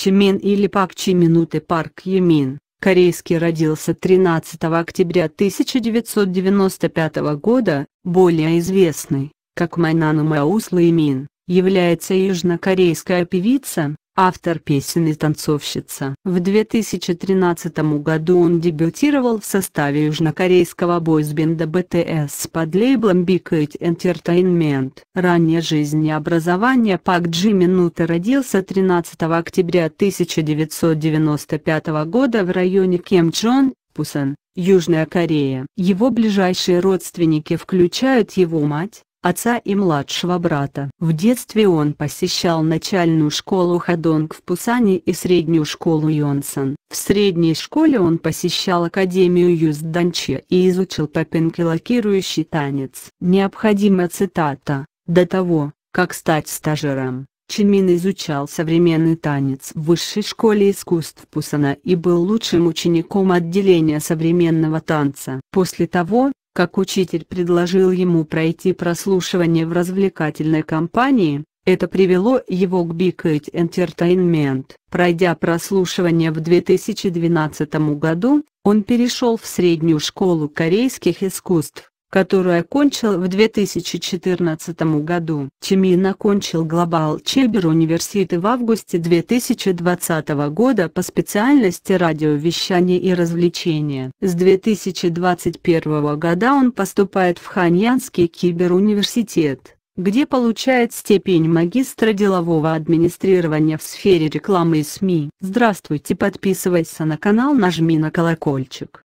Чимен или Пак Чиминут и Парк Юмин, корейский родился 13 октября 1995 года, более известный, как Майнана Маус Лаймин, является южнокорейская певица, автор песен и танцовщица. В 2013 году он дебютировал в составе южнокорейского бойсбенда BTS под лейблом Big Eight Entertainment. Ранняя жизнь и образование Пак Джи Минута родился 13 октября 1995 года в районе Кемчон, Пусан, Южная Корея. Его ближайшие родственники включают его мать, отца и младшего брата. В детстве он посещал начальную школу Хадонг в Пусане и среднюю школу Йонсон. В средней школе он посещал Академию Юзданче и изучил попенки лакирующий танец. Необходима цитата. До того, как стать стажером, Чинмин изучал современный танец в Высшей школе искусств Пусана и был лучшим учеником отделения современного танца. После того, как учитель предложил ему пройти прослушивание в развлекательной компании, это привело его к Big Eight Entertainment. Пройдя прослушивание в 2012 году, он перешел в среднюю школу корейских искусств которую окончил в 2014 году. Чимин окончил Global Чебер университет в августе 2020 года по специальности радиовещание и развлечения. С 2021 года он поступает в Ханьянский киберуниверситет где получает степень магистра делового администрирования в сфере рекламы и СМИ. Здравствуйте, подписывайся на канал, нажми на колокольчик.